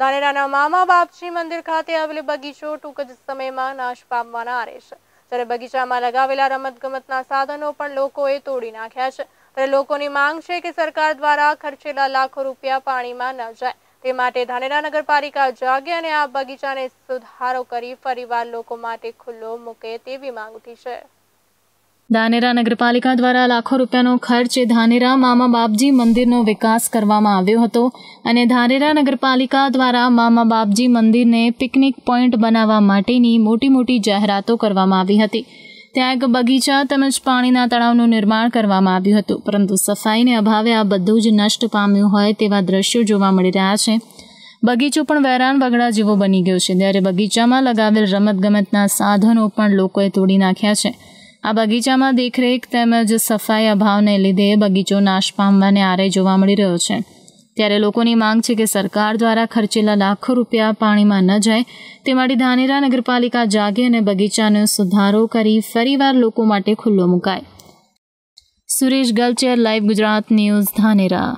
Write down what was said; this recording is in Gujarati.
ધાનેરાના મામા બાપજી મંદિર ખાતે આવેલો બગીચો ટૂંક જ સમયમાં નાશ પામવાના આરે છે જ્યારે બગીચામાં લગાવેલા રમતગમતના સાધનો પણ લોકોએ તોડી નાખ્યા છે ત્યારે લોકોની માંગ છે કે સરકાર દ્વારા ખર્ચેલા લાખો રૂપિયા પાણીમાં ન જાય તે માટે ધાનેરા નગરપાલિકા જાગે અને આ બગીચાને સુધારો કરી ફરીવાર લોકો માટે ખુલ્લો મૂકે તેવી માંગ ઉઠી છે ધાનેરા નગરપાલિકા દ્વારા લાખો રૂપિયાનો ખર્ચે ધાનેરા મામા બાપજી મંદિરનો વિકાસ કરવામાં આવ્યો હતો અને ધાનેરા નગરપાલિકા દ્વારા મામા બાપજી મંદિરને પિકનિક પોઈન્ટ બનાવવા માટેની મોટી મોટી જાહેરાતો કરવામાં આવી હતી ત્યાં એક બગીચા તેમજ પાણીના તળાવનું નિર્માણ કરવામાં આવ્યું હતું પરંતુ સફાઈને અભાવે આ બધું જ નષ્ટ પામ્યું હોય તેવા દ્રશ્યો જોવા મળી રહ્યા છે બગીચો પણ વેરાન વગડા જેવો બની ગયો છે ત્યારે બગીચામાં લગાવેલ રમતગમતના સાધનો પણ લોકોએ તોડી નાખ્યા છે આ બગીચામાં દેખરેખ તેમજ સફાઈ અભાવને લીધે બગીચો નાશ પામવાને આરે જોવા મળી રહ્યો છે ત્યારે લોકોની માંગ છે કે સરકાર દ્વારા ખર્ચેલા લાખો રૂપિયા પાણીમાં ન જાય તે માટે ધાનેરા નગરપાલિકા જાગે અને બગીચાનો સુધારો કરી ફરીવાર લોકો માટે ખુલ્લો મુકાય સુરેશ ગલચેર લાઈવ ગુજરાત ન્યૂઝ ધાનેરા